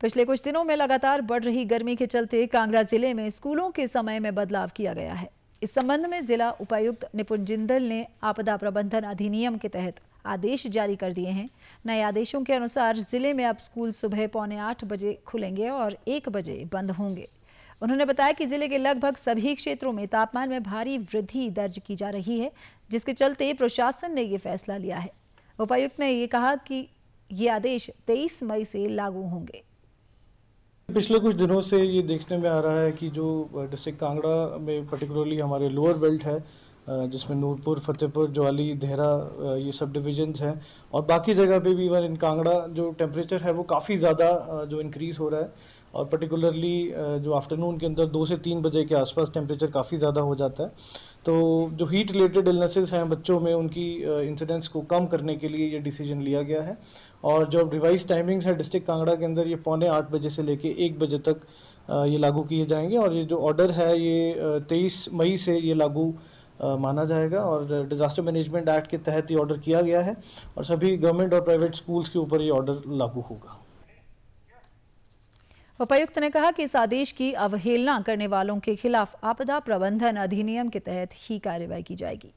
पिछले कुछ दिनों में लगातार बढ़ रही गर्मी के चलते कांगड़ा जिले में स्कूलों के समय में बदलाव किया गया है इस संबंध में जिला उपायुक्त निपुण जिंदल ने आपदा प्रबंधन अधिनियम के तहत आदेश जारी कर दिए हैं नए आदेशों के अनुसार जिले में अब स्कूल सुबह पौने आठ बजे खुलेंगे और एक बजे बंद होंगे उन्होंने बताया कि जिले के लगभग सभी क्षेत्रों में तापमान में भारी वृद्धि दर्ज की जा रही है जिसके चलते प्रशासन ने ये फैसला लिया है उपायुक्त ने ये कहा कि ये आदेश 23 मई से लागू होंगे पिछले कुछ दिनों से ये देखने में आ रहा है कि जो डिस्ट्रिक्ट कांगड़ा में पर्टिकुलरली हमारे लोअर बेल्ट है जिसमें नूरपुर फतेहपुर ज्वाली देहरा ये सब डिविजन्स हैं और बाकी जगह पे भी इवन इन कांगड़ा जो टेम्परेचर है वो काफ़ी ज़्यादा जो इंक्रीज़ हो रहा है और पर्टिकुलरली जो आफ्टरनून के अंदर दो से तीन बजे के आसपास टेम्परेचर काफ़ी ज़्यादा हो जाता है तो जो हीट रिलेटेड इलनेसेस हैं बच्चों में उनकी इंसिडेंट्स को कम करने के लिए ये डिसीजन लिया गया है और जो रिवाइज टाइमिंग्स हैं डिस्ट्रिक्ट कांगड़ा के अंदर ये पौने आठ बजे से लेके एक बजे तक ये लागू किए जाएंगे और ये जो ऑर्डर है ये तेईस मई से ये लागू माना जाएगा और डिज़ास्टर मैनेजमेंट एक्ट के तहत ये ऑर्डर किया गया है और सभी गवर्नमेंट और प्राइवेट स्कूल्स के ऊपर ये ऑर्डर लागू होगा उपायुक्त ने कहा कि इस आदेश की अवहेलना करने वालों के खिलाफ आपदा प्रबंधन अधिनियम के तहत ही कार्रवाई की जाएगी